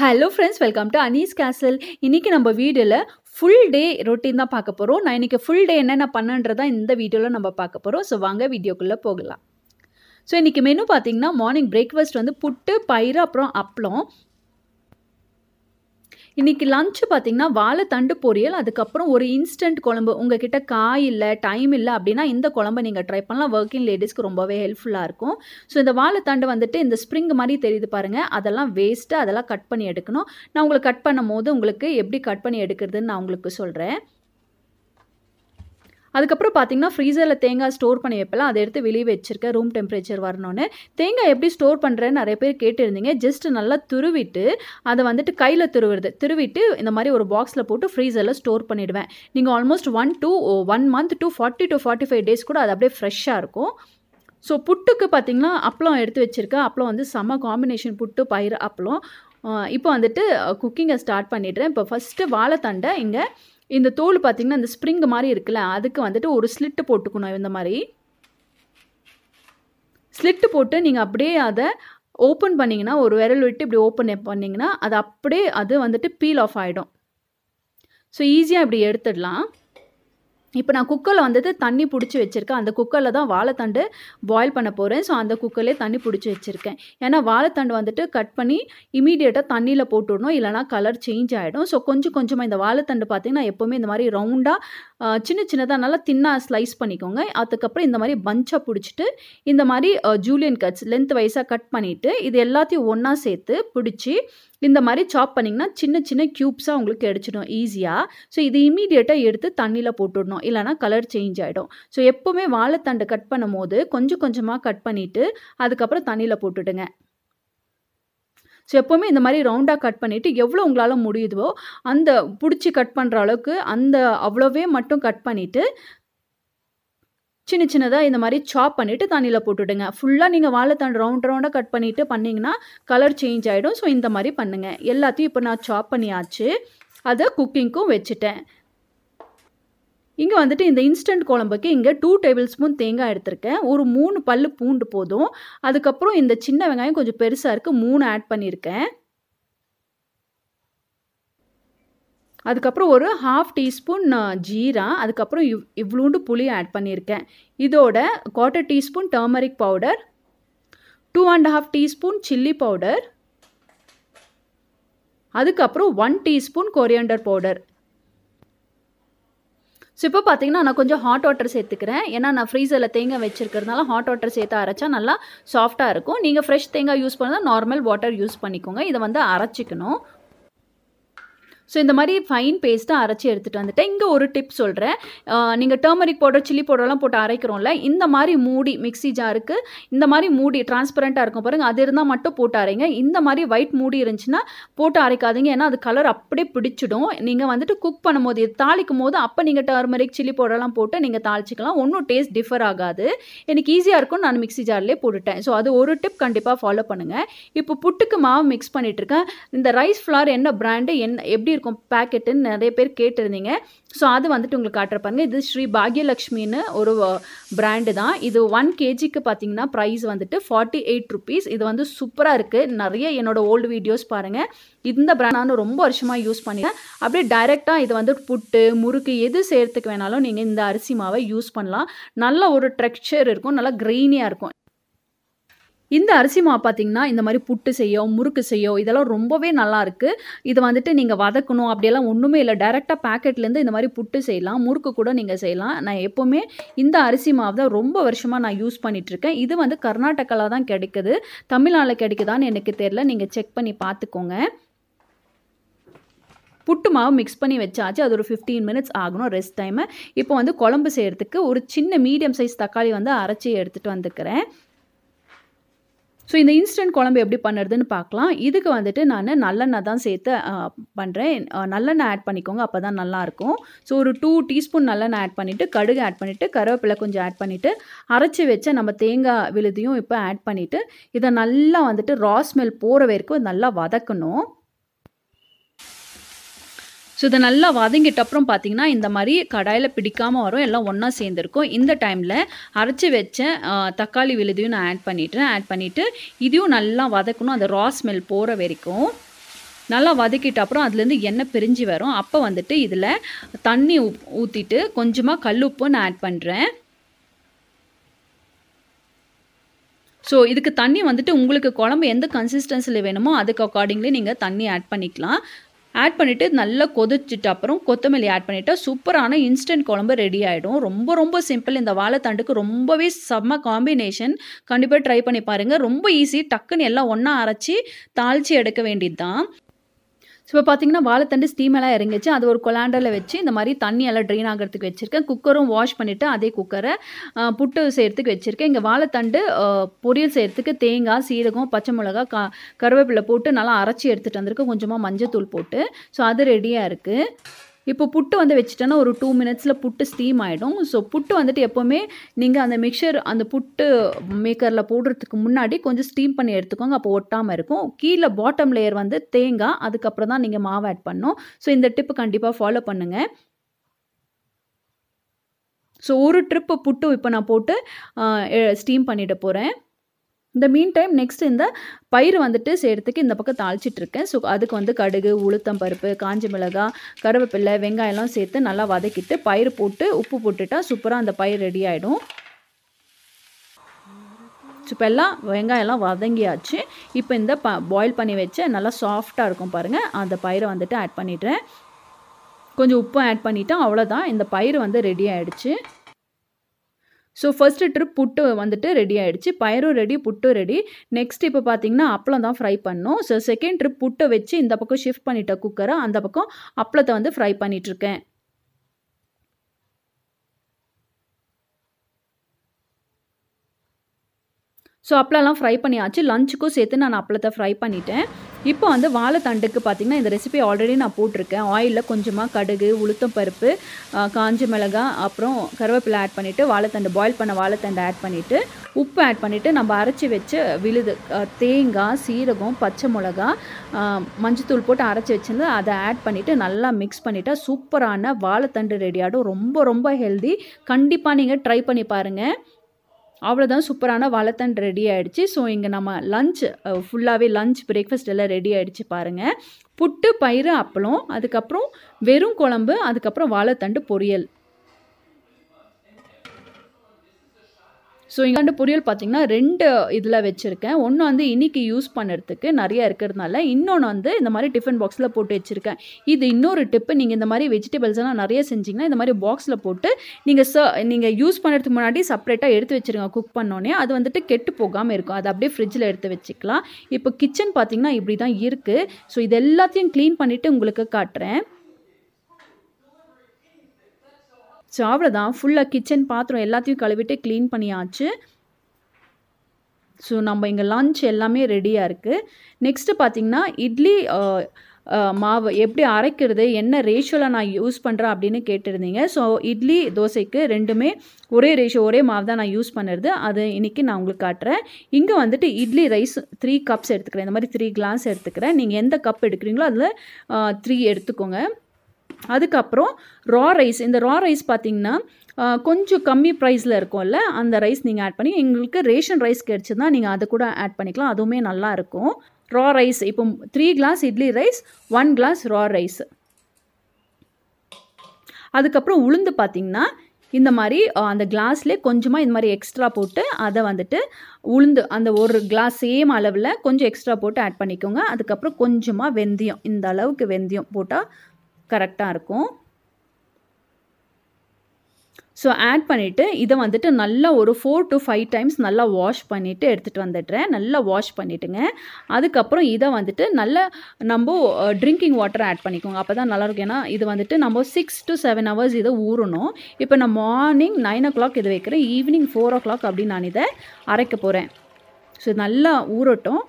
hello friends welcome to Anees கேசல் இன்றைக்கி நம்ம வீடியோவில் ஃபுல் டே ரொட்டீன் தான் பார்க்க போகிறோம் நான் இன்றைக்கி ஃபுல் டே என்னென்ன பண்ணன்றதா இந்த வீடியோவில் நம்ம பார்க்க போகிறோம் ஸோ வாங்க வீடியோக்குள்ளே போகலாம் ஸோ இன்றைக்கி மெனு பார்த்திங்கன்னா மார்னிங் பிரேக்ஃபாஸ்ட் வந்து புட்டு பயிறு அப்புறம் அப்பளம் இன்றைக்கி லஞ்சு வாழை வாழைத்தண்டு பொரியல் அதுக்கப்புறம் ஒரு இன்ஸ்டன்ட் குழம்பு உங்கள் கிட்ட காய் இல்லை டைம் இல்லை அப்படின்னா இந்த குழம்பை நீங்கள் ட்ரை பண்ணலாம் ஒர்க்கிங் லேடிஸ்க்கு ரொம்பவே ஹெல்ப்ஃபுல்லாக இருக்கும் ஸோ இந்த வாழைத்தண்டு வந்துட்டு இந்த ஸ்ப்ரிங் மாதிரி தெரியுது பாருங்கள் அதெல்லாம் வேஸ்ட்டு அதெல்லாம் கட் பண்ணி எடுக்கணும் நான் உங்களுக்கு கட் பண்ணும் போது உங்களுக்கு எப்படி கட் பண்ணி எடுக்கிறதுன்னு நான் உங்களுக்கு சொல்கிறேன் அதுக்கப்புறம் பார்த்தீங்கன்னா ஃப்ரீசரில் தேங்காய் ஸ்டோர் பண்ணி வைப்பலாம் அதை எடுத்து வெளியே வச்சிருக்கேன் ரூம் டெம்பரேச்சர் வரணும்னு தேங்காய் எப்படி ஸ்டோர் பண்ணுறேன்னு நிறைய பேர் கேட்டுருந்தீங்க ஜஸ்ட் நல்லா துருவிட்டு அதை வந்துட்டு கையில் துருவுறது துருவிட்டு இந்த மாதிரி ஒரு பாக்ஸில் போட்டு ஃப்ரீசரில் ஸ்டோர் பண்ணிவிடுவேன் நீங்கள் almost one to one month to forty to forty five days கூட அது அப்படியே ஃப்ரெஷ்ஷாக இருக்கும் ஸோ புட்டுக்கு பார்த்தீங்கன்னா அப்பளம் எடுத்து வச்சுருக்கேன் அப்பளம் வந்து செம்ம காம்பினேஷன் புட்டு பயிர் அப்பளம் இப்போ வந்துட்டு குக்கிங்கை ஸ்டார்ட் பண்ணிடுறேன் இப்போ ஃபஸ்ட்டு வாழைத்தண்டை இங்கே இந்த தோல் பார்த்திங்கன்னா இந்த ஸ்ப்ரிங் மாதிரி இருக்குல்ல அதுக்கு வந்துட்டு ஒரு ஸ்லிட்டு போட்டுக்கணும் இந்த மாதிரி ஸ்லிட்டு போட்டு நீங்கள் அப்படியே அதை ஓப்பன் பண்ணிங்கன்னா ஒரு விரல் விட்டு இப்படி ஓப்பன் பண்ணிங்கன்னா அது அப்படியே அது வந்துட்டு பீல் ஆஃப் ஆகிடும் ஸோ ஈஸியாக இப்படி எடுத்துடலாம் இப்போ நான் குக்கரில் வந்துட்டு தண்ணி பிடிச்சி வச்சுருக்கேன் அந்த குக்கரில் தான் வாழைத்தண்டு பாயில் பண்ண போகிறேன் ஸோ அந்த குக்கர்லேயே தண்ணி பிடிச்சி வச்சுருக்கேன் ஏன்னா வாழைத்தண்டு வந்துட்டு கட் பண்ணி இமீடியட்டாக தண்ணியில் போட்டுடணும் இல்லைனா கலர் சேஞ்ச் ஆகிடும் ஸோ கொஞ்சம் கொஞ்சமாக இந்த வாழைத்தண்டு பார்த்திங்கன்னா எப்போவுமே இந்த மாதிரி ரவுண்டாக சின்ன சின்னதாக நல்லா தின்னாக ஸ்லைஸ் பண்ணிக்கோங்க அதுக்கப்புறம் இந்த மாதிரி பஞ்சாக பிடிச்சிட்டு இந்த மாதிரி ஜூலியன் கட்ஸ் லென்த் வைஸாக கட் பண்ணிவிட்டு இது எல்லாத்தையும் ஒன்றா சேர்த்து பிடிச்சி இந்த மாதிரி சாப் பண்ணிங்கன்னா சின்ன சின்ன க்யூப்ஸாக உங்களுக்கு கிடச்சிடும் ஈஸியாக ஸோ இது இமீடியட்டாக எடுத்து தண்ணியில் போட்டுடணும் இல்லைனா கலர் சேஞ்ச் ஆகிடும் ஸோ எப்போவுமே வாழைத்தண்டு கட் பண்ணும் போது கொஞ்சம் கொஞ்சமாக கட் பண்ணிவிட்டு அதுக்கப்புறம் தண்ணியில் போட்டுடுங்க ஸோ எப்போவுமே இந்த மாதிரி ரவுண்டாக கட் பண்ணிவிட்டு எவ்வளோ உங்களால் முடியுதோ அந்த பிடிச்சி கட் பண்ணுற அளவுக்கு அந்த அவ்வளோவே மட்டும் கட் பண்ணிவிட்டு சின்ன சின்னதாக இந்த மாதிரி சாப் பண்ணிவிட்டு தண்ணியில் போட்டுவிடுங்க ஃபுல்லாக நீங்கள் வாழைத்தண்டு ரவுண்ட் ரவுண்டாக கட் பண்ணிவிட்டு பண்ணிங்கன்னா கலர் சேஞ்ச் ஆகிடும் ஸோ இந்த மாதிரி பண்ணுங்கள் எல்லாத்தையும் இப்போ நான் சாப் பண்ணியாச்சு அதை குக்கிங்க்கும் வச்சுட்டேன் இங்கே வந்துட்டு இந்த இன்ஸ்டன்ட் குழம்புக்கு இங்கே டூ டேபிள் ஸ்பூன் தேங்காய் எடுத்திருக்கேன் ஒரு மூணு பல் பூண்டு போதும் அதுக்கப்புறம் இந்த சின்ன வெங்காயம் கொஞ்சம் பெருசாக இருக்குது மூணு ஆட் பண்ணியிருக்கேன் அதுக்கப்புறம் ஒரு ஹாஃப் டீஸ்பூன் ஜீரா அதுக்கப்புறம் இவ் இவ்வளோண்டு புளி ஆட் பண்ணியிருக்கேன் இதோட quarter teaspoon turmeric powder two and half teaspoon chilli powder அதுக்கப்புறம் one teaspoon coriander powder so இப்போ பார்த்தீங்கன்னா நான் கொஞ்சம் ஹாட் வாட்டர் சேர்த்துக்கிறேன் ஏன்னா நான் ஃப்ரீசரில் தேங்காய் வச்சுருக்கிறதுனால ஹாட் வாட்டர் சேர்த்து அரைச்சா நல்லா சாஃப்ட்டாக இருக்கும் நீங்கள் ஃப்ரெஷ் தேங்காய் யூஸ் பண்ணால் நார்மல் வாட்டர் யூஸ் பண்ணிக்கோங்க இதை வந்து அரைச்சிக்கணும் ஸோ இந்த மாதிரி ஃபைன் பேஸ்ட்டாக அரைச்சி எடுத்துகிட்டு வந்துட்டேன் இங்கே ஒரு டிப் சொல்கிறேன் நீங்கள் டர்மரிக் பவுடர் சில்லி பவுடர்லாம் போட்டு அரைக்கிறோம்ல இந்த மாதிரி மூடி மிக்ஸி ஜாருக்கு இந்த மாதிரி மூடி டிரான்ஸ்பரண்ட்டாக இருக்கும் பாருங்கள் அது இருந்தால் மட்டும் போட்டு அரைங்க இந்த மாதிரி ஒயிட் மூடி இருந்துச்சுன்னா போட்டு அரைக்காதீங்க ஏன்னா அது கலர் அப்படியே பிடிச்சிடும் நீங்கள் வந்துட்டு குக் பண்ணும்போது இது தாளிக்கும் போது அப்போ நீங்கள் டர்மரிக் சில்லி பவுடர்லாம் போட்டு நீங்கள் தாளிச்சிக்கலாம் ஒன்றும் டேஸ்ட் டிஃபர் ஆகாது எனக்கு ஈஸியாக இருக்கும் நான் மிக்ஸி ஜார்லேயே போட்டுட்டேன் ஸோ அது ஒரு டிப் கண்டிப்பாக ஃபாலோ பண்ணுங்கள் இப்போ புட்டுக்கு மாவு மிக்ஸ் பண்ணிகிட்ருக்கேன் இந்த ரைஸ் ஃப்ளார் என்ன பிராண்டு என்ன எப்படி இருக்கும் பேக்கெட்டுன்னு நிறைய பேர் கேட்டிருந்தீங்க ஸோ அது வந்துட்டு உங்களுக்கு காட்டுற இது ஸ்ரீ பாக்யலக்ஷ்மின்னு ஒரு பிராண்டு தான் இது ஒன் கேஜிக்கு பார்த்தீங்கன்னா ப்ரைஸ் வந்துட்டு ஃபார்ட்டி எயிட் ருபீஸ் இது வந்து சூப்பராக இருக்குது நிறைய என்னோட ஓல்டு வீடியோஸ் பாருங்கள் இந்த பிராண்ட் நான் ரொம்ப வருஷமாக யூஸ் பண்ணிடுறேன் அப்படியே டைரெக்டாக இது வந்து புட்டு முறுக்கு எது செய்கிறதுக்கு வேணாலும் நீங்கள் இந்த அரிசி மாவை யூஸ் பண்ணலாம் நல்ல ஒரு டெக்ஸ்சர் இருக்கும் நல்லா க்ரெயினியாக இருக்கும் இந்த அரிசி மாவு பார்த்தீங்கன்னா இந்த மாதிரி புட்டு செய்யும் முறுக்கு செய்யும் இதெல்லாம் ரொம்பவே நல்லா இருக்குது இது வந்துட்டு நீங்கள் வதக்கணும் அப்படியெல்லாம் ஒன்றுமே இல்லை டேரெக்டாக பேக்கெட்லேருந்து இந்த மாதிரி புட்டு செய்யலாம் முறுக்கு கூட நீங்கள் செய்யலாம் நான் எப்போவுமே இந்த அரிசி மாவு தான் ரொம்ப வருஷமாக நான் யூஸ் பண்ணிகிட்ருக்கேன் இது வந்து கர்நாடகாவில் தான் கிடைக்குது தமிழ்நாட்டில் கிடைக்குதான்னு எனக்கு தெரில நீங்கள் செக் பண்ணி பார்த்துக்கோங்க புட்டு மாவு மிக்ஸ் பண்ணி வச்சாச்சு அது ஒரு ஃபிஃப்டீன் மினிட்ஸ் ஆகணும் ரெஸ்ட் டைமு இப்போ வந்து குழம்பு செய்கிறதுக்கு ஒரு சின்ன மீடியம் சைஸ் தக்காளி வந்து அரைச்சி எடுத்துகிட்டு வந்துக்கிறேன் ஸோ இந்த இன்ஸ்டன்ட் குழம்பு எப்படி பண்ணுறதுன்னு பார்க்கலாம் இதுக்கு வந்துட்டு நான் நல்லெண்ணெய் தான் சேர்த்து பண்ணுறேன் நல்லெண்ணெய் ஆட் பண்ணிக்கோங்க அப்போ தான் நல்லாயிருக்கும் ஸோ ஒரு டூ டீஸ்பூன் நல்லெண்ணெய் ஆட் பண்ணிவிட்டு கடுகு ஆட் பண்ணிவிட்டு கருவேப்பிலை கொஞ்சம் ஆட் பண்ணிவிட்டு அரைச்சி வச்ச நம்ம தேங்காய் விழுதியும் இப்போ ஆட் பண்ணிவிட்டு இதை நல்லா வந்துட்டு ரா ஸ்மெல் போகிற வரைக்கும் நல்லா வதக்கணும் ஸோ இதை நல்லா வதங்கிட்ட அப்புறம் பார்த்தீங்கன்னா இந்த மாதிரி கடாயில் பிடிக்காமல் வரும் எல்லாம் ஒன்றா சேர்ந்துருக்கும் இந்த டைமில் அரைச்சி வச்ச தக்காளி விழுதையும் நான் ஆட் பண்ணிட்டேன் ஆட் பண்ணிவிட்டு இதையும் நல்லா வதக்கணும் அந்த ரா ஸ்மெல் போகிற வரைக்கும் நல்லா வதக்கிட்ட அப்புறம் அதுலேருந்து எண்ணெய் பிரிஞ்சு வரும் அப்போ வந்துட்டு இதில் தண்ணி ஊற்றிட்டு கொஞ்சமாக கல்லுப்பு நான் ஆட் பண்ணுறேன் ஸோ இதுக்கு தண்ணி வந்துட்டு உங்களுக்கு குழம்பு எந்த கன்சிஸ்டன்சியில் வேணுமோ அதுக்கு அக்கார்டிங்லி நீங்கள் தண்ணி ஆட் பண்ணிக்கலாம் ஆட் பண்ணிவிட்டு நல்லா கொதிச்சுட்டு அப்புறம் கொத்தமல்லி ஆட் பண்ணிவிட்டா சூப்பரான இன்ஸ்டன்ட் குழம்பு ரெடி ஆகிடும் ரொம்ப ரொம்ப சிம்பிள் இந்த வாழைத்தண்டுக்கு ரொம்பவே செம்ம காம்பினேஷன் கண்டிப்பாக ட்ரை பண்ணி பாருங்கள் ரொம்ப ஈஸி டக்குன்னு எல்லாம் ஒன்றா அரைச்சி தாளித்து எடுக்க வேண்டியது தான் ஸோ இப்போ பார்த்தீங்கன்னா வாழைத்தண்டு ஸ்டீமெல்லாம் இறங்கிச்சு அது ஒரு கொலாண்டரில் வச்சு இந்த மாதிரி தண்ணி எல்லாம் ட்ரெயின் ஆகிறதுக்கு வச்சுருக்கேன் குக்கரும் வாஷ் பண்ணிவிட்டு அதே குக்கரை புட்டு செய்கிறதுக்கு வச்சுருக்கேன் இங்கே வாழைத்தண்டு பொரியல் செய்கிறதுக்கு தேங்காய் சீரகம் பச்சை மிளகா க கருவேப்பிலை போட்டு நல்லா அரைச்சி எடுத்துகிட்டு வந்திருக்கேன் கொஞ்சமாக மஞ்சள் தூள் போட்டு ஸோ அது ரெடியாக இருக்குது இப்போ புட்டு வந்து வச்சுட்டோன்னா ஒரு டூ மினிட்ஸில் புட்டு ஸ்டீம் ஆகிடும் ஸோ புட்டு வந்துட்டு எப்போவுமே நீங்கள் அந்த மிக்சர் அந்த புட்டு மேக்கரில் போடுறதுக்கு முன்னாடி கொஞ்சம் ஸ்டீம் பண்ணி எடுத்துக்கோங்க அப்போ ஒட்டாமல் இருக்கும் கீழே பாட்டம் லேயர் வந்து தேங்காய் அதுக்கப்புறம் தான் நீங்கள் மாவு ஆட் பண்ணும் ஸோ இந்த டிப்பு கண்டிப்பாக ஃபாலோ பண்ணுங்கள் ஸோ ஒரு ட்ரிப்பு புட்டு இப்போ நான் போட்டு ஸ்டீம் பண்ணிட்டு போகிறேன் இந்த மீன் டைம் நெக்ஸ்ட் இந்த பயிர் வந்துட்டு செய்கிறதுக்கு இந்த பக்கம் தாளிச்சிட்ருக்கேன் ஸோ அதுக்கு வந்து கடுகு உளுத்தம் பருப்பு காஞ்ச மிளகாய் கருவேப்பிள்ளை வெங்காயம்லாம் சேர்த்து நல்லா வதக்கிட்டு பயிர் போட்டு உப்பு போட்டுட்டா சூப்பராக அந்த பயிர் ரெடி ஆகிடும் இப்போ எல்லாம் வெங்காயம்லாம் வதங்கியாச்சு இப்போ இந்த ப பாயில் பண்ணி வச்சு நல்லா சாஃப்டாக இருக்கும் பாருங்கள் அந்த பயிரை வந்துட்டு ஆட் பண்ணிடுறேன் கொஞ்சம் உப்பு ஆட் பண்ணிவிட்டேன் அவ்வளோதான் இந்த பயிர் வந்து ரெடி ஆகிடுச்சு ஸோ ஃபஸ்ட்டு ட்ரிப் புட்டு வந்துட்டு ரெடி ஆகிடுச்சு பயிரும் ரெடி புட்டும் ரெடி நெக்ஸ்ட் இப்போ பார்த்தீங்கன்னா அப்பளம் தான் ஃப்ரை பண்ணோம் ஸோ செகண்ட் ட்ரிப் புட்டை வச்சு இந்த பக்கம் ஷிஃப்ட் பண்ணிட்டேன் குக்கரை அந்த பக்கம் அப்பளத்தை வந்து ஃப்ரை பண்ணிகிட்ருக்கேன் ஸோ அப்பளம்லாம் ஃப்ரை பண்ணியாச்சு லஞ்சுக்கும் சேர்த்து நான் அப்பளத்தை ஃப்ரை பண்ணிட்டேன் இப்போ வந்து வாழைத்தண்டுக்கு பார்த்திங்கன்னா இந்த ரெசிபி ஆல்ரெடி நான் போட்டிருக்கேன் ஆயிலில் கொஞ்சமாக கடுகு உளுத்தம் பருப்பு காஞ்ச மிளகா அப்புறம் கருவேப்பிலை ஆட் பண்ணிவிட்டு வாழைத்தண்டு பாயில் பண்ண வாழைத்தண்டு ஆட் பண்ணிவிட்டு உப்பு ஆட் பண்ணிவிட்டு நம்ம அரைச்சி வச்சு விழுது தேங்காய் சீரகம் பச்சை மிளகா மஞ்சத்தூள் போட்டு அரைச்சி வச்சுருந்து அதை ஆட் பண்ணிவிட்டு நல்லா மிக்ஸ் பண்ணிவிட்டா சூப்பரான வாழைத்தண்டு ரெடி ஆகிடும் ரொம்ப ரொம்ப ஹெல்தி கண்டிப்பாக நீங்கள் ட்ரை பண்ணி பாருங்கள் அவ்வளோதான் சூப்பரான வளத்தன் ரெடி ஆகிடுச்சு ஸோ இங்கே நம்ம லஞ்ச் ஃபுல்லாகவே லஞ்ச் பிரேக்ஃபாஸ்ட் எல்லாம் ரெடி ஆகிடுச்சு பாருங்கள் புட்டு பயிறு அப்பளம் அதுக்கப்புறம் வெறும் குழம்பு அதுக்கப்புறம் வாழைத்தண்டு பொரியல் ஸோ வந்து பொரியல் பார்த்தீங்கன்னா ரெண்டு இதில் வச்சுருக்கேன் ஒன்று வந்து இன்றைக்கி யூஸ் பண்ணுறதுக்கு நிறையா இருக்கிறதுனால இன்னொன்று வந்து இந்த மாதிரி டிஃபன் பாக்ஸில் போட்டு வச்சுருக்கேன் இது இன்னொரு டிப்பு நீங்கள் இந்த மாதிரி வெஜிடபிள்ஸ் எல்லாம் நிறைய செஞ்சிங்கன்னா இந்த மாதிரி பாக்ஸில் போட்டு நீங்கள் ச நீங்கள் யூஸ் பண்ணுறதுக்கு முன்னாடி செப்பரேட்டாக எடுத்து வச்சுருங்க குக் பண்ணோன்னே அது வந்துட்டு கெட்டு போகாமல் இருக்கும் அதை அப்படியே ஃப்ரிட்ஜில் எடுத்து வச்சுக்கலாம் இப்போ கிச்சன் பார்த்திங்கன்னா இப்படி தான் இருக்குது ஸோ இது எல்லாத்தையும் க்ளீன் பண்ணிவிட்டு உங்களுக்கு காட்டுறேன் ஸோ அவ்வளோதான் ஃபுல்லாக கிச்சன் பாத்திரம் எல்லாத்தையும் கழுவிட்டு க்ளீன் பண்ணியாச்சு ஸோ நம்ம இங்கே லஞ்ச் எல்லாமே ரெடியாக இருக்குது நெக்ஸ்ட்டு பார்த்திங்கன்னா இட்லி மாவு எப்படி அரைக்கிறது என்ன ரேஷியோவில் நான் யூஸ் பண்ணுறேன் அப்படின்னு கேட்டிருந்தீங்க ஸோ இட்லி தோசைக்கு ரெண்டுமே ஒரே ரேஷியோ ஒரே மாவு தான் நான் யூஸ் பண்ணுறது அது இன்றைக்கி நான் உங்களுக்கு காட்டுறேன் இங்கே வந்துட்டு இட்லி ரைஸ் த்ரீ கப்ஸ் எடுத்துக்கிறேன் இந்த மாதிரி த்ரீ கிளாஸ் எடுத்துக்கிறேன் நீங்கள் எந்த கப் எடுக்கிறீங்களோ அதில் த்ரீ எடுத்துக்கோங்க அதுக்கப்புறம் ரா ரைஸ் இந்த ரா ரைஸ் பார்த்திங்கன்னா கொஞ்சம் கம்மி ப்ரைஸில் இருக்கும்ல அந்த ரைஸ் நீங்கள் ஆட் பண்ணி எங்களுக்கு ரேஷன் ரைஸ் கிடச்சிருந்தால் நீங்கள் அதை கூட ஆட் பண்ணிக்கலாம் அதுவுமே நல்லாயிருக்கும் ரா ரைஸ் இப்போ three glass idli rice one glass raw rice அதுக்கப்புறம் உளுந்து பார்த்திங்கன்னா இந்த மாதிரி அந்த கிளாஸ்லேயே கொஞ்சமாக இந்த மாதிரி எக்ஸ்ட்ரா போட்டு அதை வந்துட்டு உளுந்து அந்த ஒரு கிளாஸ் சேம் அளவில் கொஞ்சம் எக்ஸ்ட்ரா போட்டு ஆட் பண்ணிக்கோங்க அதுக்கப்புறம் கொஞ்சமாக வெந்தயம் இந்த அளவுக்கு வெந்தயம் போட்டால் கரெக்டாக இருக்கும் ஸோ ஆட் பண்ணிவிட்டு இதை வந்துட்டு நல்லா ஒரு ஃபோர் டு ஃபைவ் டைம்ஸ் நல்லா வாஷ் பண்ணிவிட்டு எடுத்துகிட்டு வந்துடுறேன் நல்லா வாஷ் பண்ணிவிட்டுங்க அதுக்கப்புறம் இதை வந்துட்டு நல்லா நம்ம ட்ரிங்கிங் வாட்டர் ஆட் பண்ணிக்கோங்க அப்போ தான் நல்லாயிருக்கும் ஏன்னா இது வந்துட்டு நம்ம சிக்ஸ் டு செவன் ஹவர்ஸ் இதை ஊறணும் இப்போ நான் மார்னிங் நைன் ஓ கிளாக் இதை வைக்கிறேன் ஈவினிங் ஃபோர் ஓ கிளாக் அப்படின்னு நான் இதை அரைக்க போகிறேன் ஸோ நல்லா ஊறட்டும்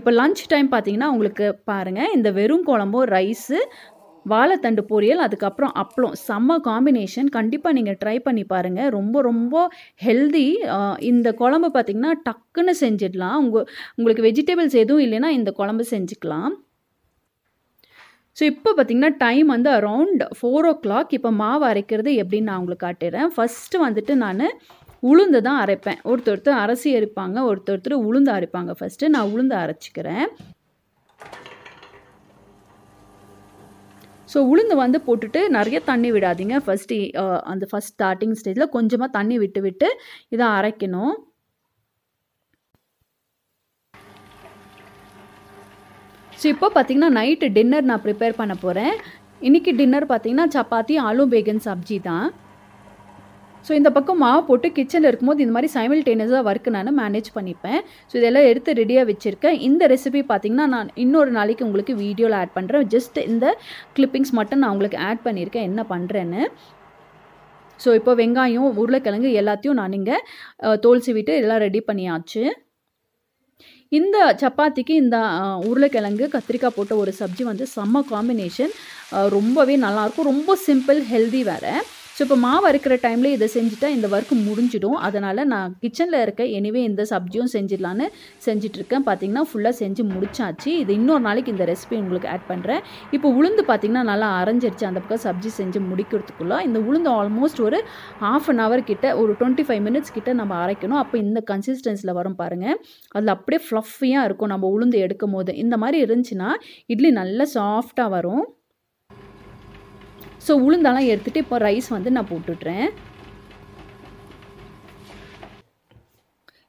இப்போ லஞ்ச் டைம் பார்த்தீங்கன்னா உங்களுக்கு பாருங்கள் இந்த வெறும் குழம்பும் ரைஸு வாழைத்தண்டு பொரியல் அதுக்கப்புறம் அப்பளம் செம்ம காம்பினேஷன் கண்டிப்பாக நீங்கள் ட்ரை பண்ணி பாருங்கள் ரொம்ப ரொம்ப ஹெல்தி இந்த குழம்பு பார்த்திங்கன்னா டக்குன்னு செஞ்சிடலாம் உங்கள் உங்களுக்கு வெஜிடபிள்ஸ் எதுவும் இல்லைன்னா இந்த குழம்பு செஞ்சுக்கலாம் ஸோ இப்போ பார்த்திங்கன்னா டைம் வந்து அரவுண்ட் ஃபோர் ஓ கிளாக் இப்போ மாவு அரைக்கிறது எப்படின்னு நான் உங்களுக்கு காட்டுறேன் ஃபஸ்ட்டு வந்துட்டு நான் உளுந்து தான் அரைப்பேன் ஒருத்தர் அரசி அரிசி அரைப்பாங்க ஒருத்தர் ஒருத்தர் உளுந்து அரைப்பாங்க ஃபஸ்ட்டு நான் உளுந்து அரைச்சிக்கிறேன் ஸோ உளுந்து வந்து போட்டுட்டு நிறைய தண்ணி விடாதீங்க ஃபஸ்ட்டு அந்த ஃபஸ்ட் ஸ்டார்டிங் ஸ்டேஜில் கொஞ்சமாக தண்ணி விட்டு விட்டு இதை அரைக்கணும் ஸோ இப்போ பார்த்திங்கன்னா நைட்டு டின்னர் நான் ப்ரிப்பேர் பண்ண போகிறேன் இன்றைக்கி டின்னர் பார்த்திங்கன்னா சப்பாத்தி ஆலு பேகன் சப்ஜி தான் ஸோ இந்த பக்கம் மாவு போட்டு கிச்சனில் இருக்கும்போது இந்த மாதிரி சைமில்டேனியஸாக ஒர்க்கு நான் மேனேஜ் பண்ணிப்பேன் ஸோ இதெல்லாம் எடுத்து ரெடியாக வச்சுருக்கேன் இந்த ரெசிபி பார்த்திங்கன்னா நான் இன்னொரு நாளைக்கு உங்களுக்கு வீடியோவில் ஆட் பண்ணுறேன் ஜஸ்ட் இந்த கிளிப்பிங்ஸ் மட்டும் நான் உங்களுக்கு ஆட் பண்ணியிருக்கேன் என்ன பண்ணுறேன்னு ஸோ இப்போ வெங்காயம் உருளைக்கிழங்கு எல்லாத்தையும் நான் இங்கே தோல்சி விட்டு எல்லாம் ரெடி பண்ணியாச்சு இந்த சப்பாத்திக்கு இந்த உருளைக்கிழங்கு கத்திரிக்காய் போட்ட ஒரு சப்ஜி வந்து செம்ம காம்பினேஷன் ரொம்பவே நல்லாயிருக்கும் ரொம்ப சிம்பிள் ஹெல்தி வேறு ஸோ இப்போ மாவு அரைக்கிற டைமில் இதை செஞ்சுட்டா இந்த ஒர்க் முடிஞ்சிடும் அதனால் நான் கிச்சனில் இருக்க எனிவே இந்த சப்ஜியும் செஞ்சிடலான்னு செஞ்சிட்ருக்கேன் பார்த்தீங்கன்னா ஃபுல்லாக செஞ்சு முடிச்சாச்சு இது இன்னொரு நாளைக்கு இந்த ரெசிபி உங்களுக்கு ஆட் பண்ணுறேன் இப்போ உளுந்து பார்த்திங்கன்னா நல்லா அரைஞ்சிருச்சு அந்த பக்கம் சப்ஜி செஞ்சு முடிக்கிறதுக்குள்ளே இந்த உளுந்து ஆல்மோஸ்ட் ஒரு ஆஃப் அன் ஹவர் கிட்ட ஒரு டுவெண்ட்டி ஃபைவ் மினிட்ஸ் கிட்ட நம்ம அரைக்கணும் அப்போ இந்த கன்சிஸ்டன்ஸில் வரும் பாருங்கள் அதில் அப்படியே ஃப்ளஃபியாக இருக்கும் நம்ம உளுந்து எடுக்கும் போது இந்த மாதிரி இருந்துச்சுன்னா இட்லி நல்லா சாஃப்டாக வரும் ஸோ உளுந்தெல்லாம் எடுத்துகிட்டு இப்போ ரைஸ் வந்து நான் போட்டுட்றேன்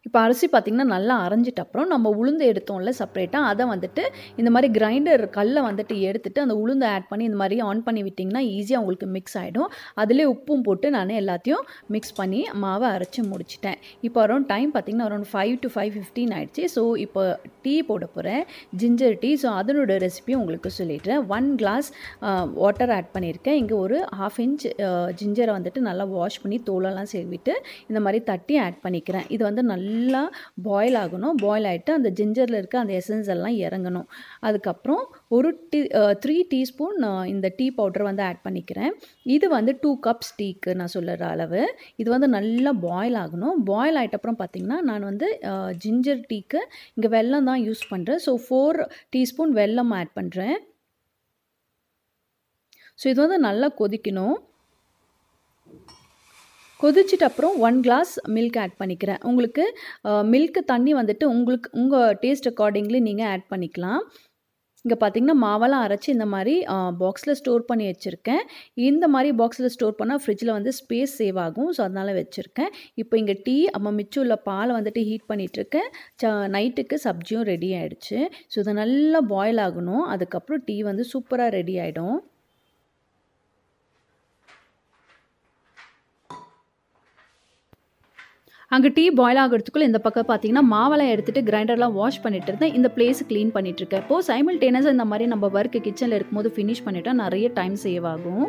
இப்போ அரிசி பார்த்திங்கன்னா நல்லா அரைஞ்சிட்ட அப்புறம் நம்ம உளுந்து எடுத்தோம்ல செப்பரேட்டாக அதை வந்துட்டு இந்த மாதிரி கிரைண்டர் கல்லை வந்துட்டு எடுத்துட்டு அந்த உளுந்து ஆட் பண்ணி இந்த மாதிரி ஆன் பண்ணி விட்டிங்கன்னா ஈஸியாக உங்களுக்கு மிக்ஸ் ஆகிடும் அதிலே உப்பும் போட்டு நான் எல்லாத்தையும் மிக்ஸ் பண்ணி மாவை அரைச்சி முடிச்சிட்டேன் இப்போ அரௌண்ட் டைம் பார்த்திங்கன்னா around five to five fifteen ஆகிடுச்சி ஸோ இப்போ டீ போட போகிறேன் ஜிஞ்சர் டீ ஸோ அதனோட ரெசிபியும் உங்களுக்கு சொல்லிடுறேன் ஒன் கிளாஸ் வாட்டர் ஆட் பண்ணியிருக்கேன் இங்கே ஒரு ஹாஃப் இன்ச் ஜிஞ்சரை வந்துட்டு நல்லா வாஷ் பண்ணி தோலெல்லாம் சேவிட்டு இந்த மாதிரி தட்டி ஆட் பண்ணிக்கிறேன் இது வந்து நல்ல ஃபுல்லாக பாயில் ஆகணும் பாயில் ஆகிட்டு அந்த ஜிஞ்சரில் இருக்க அந்த எசன்ஸ் எல்லாம் இறங்கணும் அதுக்கப்புறம் ஒரு டீ த்ரீ டீஸ்பூன் இந்த டீ பவுடர் வந்து ஆட் பண்ணிக்கிறேன் இது வந்து டூ கப்ஸ் டீக்கு நான் சொல்லுற அளவு இது வந்து நல்லா பாயில் ஆகணும் பாயில் ஆகிட்ட அப்புறம் பார்த்திங்கன்னா நான் வந்து ஜிஞ்சர் டீக்கு இங்கே வெல்லம் தான் யூஸ் பண்ணுறேன் ஸோ ஃபோர் டீஸ்பூன் வெல்லம் ஆட் பண்ணுறேன் ஸோ இது வந்து நல்லா கொதிக்கணும் கொதிச்சிட்டு அப்புறம் ஒன் கிளாஸ் மில்க் ஆட் பண்ணிக்கிறேன் உங்களுக்கு மில்க்கு தண்ணி வந்துட்டு உங்களுக்கு உங்கள் டேஸ்ட் அக்கார்டிங்லி நீங்கள் ஆட் பண்ணிக்கலாம் இங்கே பார்த்தீங்கன்னா மாவெல்லாம் அரைச்சி இந்த மாதிரி பாக்ஸில் ஸ்டோர் பண்ணி வச்சுருக்கேன் இந்த மாதிரி பாக்ஸில் ஸ்டோர் பண்ணால் ஃப்ரிட்ஜில் வந்து ஸ்பேஸ் சேவ் ஆகும் ஸோ அதனால் வச்சுருக்கேன் இப்போ இங்கே டீ அம்மா மிச்சம் உள்ள பாலை வந்துட்டு ஹீட் பண்ணிகிட்ருக்கேன் ச நைட்டுக்கு சப்ஜியும் ரெடி ஆகிடுச்சு ஸோ இதை நல்லா பாயில் ஆகணும் அதுக்கப்புறம் டீ வந்து சூப்பராக ரெடி ஆகிடும் அங்கே டீ பாயில் ஆகிறதுக்குள்ளே இந்த பக்கம் பார்த்தீங்கன்னா மாவெல்லாம் எடுத்துட்டு கிரைண்டர்லாம் வாஷ் பண்ணிட்டு இருந்தேன் இந்த பிளேஸ் க்ளீன் பண்ணிட்டு இருக்கேன் இப்போது டேனஸ் இந்த மாதிரி நம்ம ஒர்க் கிச்சனில் இருக்கும்போது ஃபினிஷ் பண்ணிட்டா நிறைய டைம் சேவ் ஆகும்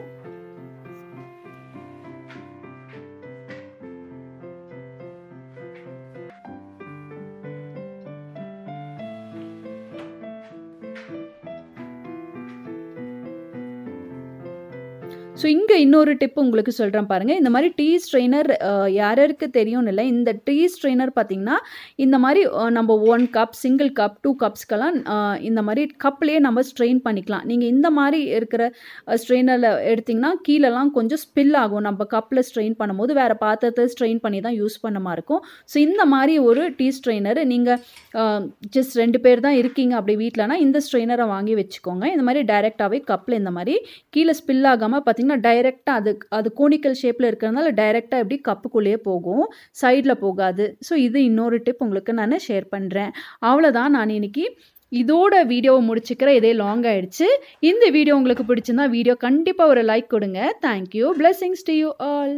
ஸோ இங்கே இன்னொரு டிப் உங்களுக்கு சொல்கிறேன் பாருங்கள் இந்த மாதிரி டீ ஸ்ட்ரெயினர் யார் யாருக்கு தெரியும்னு இல்லை இந்த டீ ஸ்ட்ரெயினர் பார்த்திங்கன்னா இந்த மாதிரி நம்ம one cup single cup two கப்ஸ்க்கெல்லாம் இந்த மாதிரி கப்லேயே நம்ம ஸ்ட்ரெயின் பண்ணிக்கலாம் நீங்கள் இந்த மாதிரி இருக்கிற ஸ்ட்ரெயினரில் எடுத்திங்கன்னா கீழெல்லாம் கொஞ்சம் ஸ்பில் ஆகும் நம்ம கப்பில் ஸ்ட்ரெயின் பண்ணும்போது வேறு பாத்திரத்தை ஸ்ட்ரெயின் பண்ணி தான் யூஸ் பண்ண மாதிரி இருக்கும் ஸோ இந்த மாதிரி ஒரு டீ ஸ்ட்ரெயினர் நீங்கள் ஜஸ்ட் ரெண்டு பேர் தான் இருக்கீங்க அப்படி வீட்டிலனா இந்த ஸ்ட்ரெயினரை வாங்கி வச்சுக்கோங்க இந்த மாதிரி டைரெக்டாகவே கப்பில் இந்த மாதிரி கீழே ஸ்பில் ஆகாமல் பார்த்திங்கன்னா பார்த்திங்கன்னா டைரெக்டாக அது அது கோனிக்கல் ஷேப்பில் இருக்கிறதுனால டைரெக்டாக எப்படி கப்புக்குள்ளேயே போகும் சைடில் போகாது ஸோ இது இன்னொரு டிப் உங்களுக்கு நான் ஷேர் பண்ணுறேன் அவ்வளோதான் நான் இன்றைக்கி இதோட வீடியோவை முடிச்சுக்கிறேன் இதே லாங் ஆகிடுச்சு இந்த வீடியோ உங்களுக்கு பிடிச்சிருந்தா வீடியோ கண்டிப்பாக ஒரு லைக் கொடுங்க thank you blessings to you all